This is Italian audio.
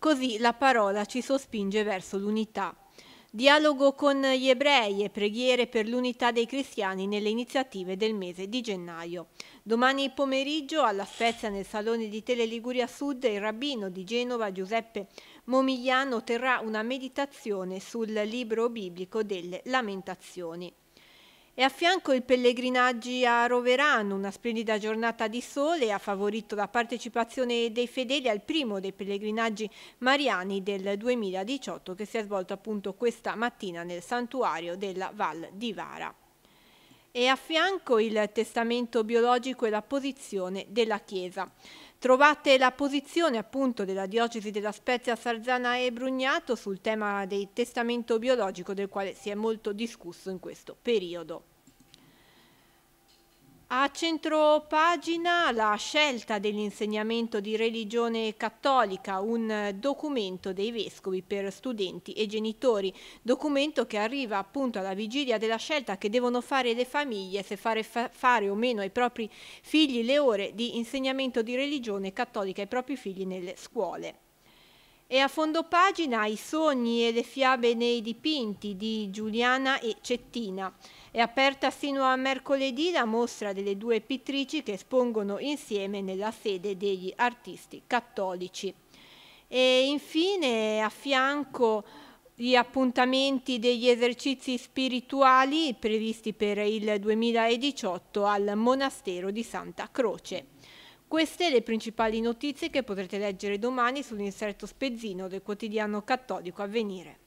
Così la parola ci sospinge verso l'unità. Dialogo con gli ebrei e preghiere per l'unità dei cristiani nelle iniziative del mese di gennaio. Domani pomeriggio alla Spezia nel Salone di Tele Liguria Sud il rabbino di Genova Giuseppe Momigliano terrà una meditazione sul libro biblico delle Lamentazioni e a fianco i pellegrinaggi a Roverano, una splendida giornata di sole ha favorito la partecipazione dei fedeli al primo dei pellegrinaggi mariani del 2018 che si è svolto appunto questa mattina nel santuario della Val di Vara e a fianco il testamento biologico e la posizione della Chiesa. Trovate la posizione appunto della diocesi della Spezia Sarzana e Brugnato sul tema del testamento biologico del quale si è molto discusso in questo periodo. A centro pagina la scelta dell'insegnamento di religione cattolica, un documento dei vescovi per studenti e genitori, documento che arriva appunto alla vigilia della scelta che devono fare le famiglie se fare, fa fare o meno ai propri figli le ore di insegnamento di religione cattolica ai propri figli nelle scuole. E a fondo pagina i sogni e le fiabe nei dipinti di Giuliana e Cettina. È aperta sino a mercoledì la mostra delle due pittrici che espongono insieme nella sede degli artisti cattolici. E infine a fianco gli appuntamenti degli esercizi spirituali previsti per il 2018 al Monastero di Santa Croce. Queste le principali notizie che potrete leggere domani sull'inserto spezzino del quotidiano cattolico Avvenire.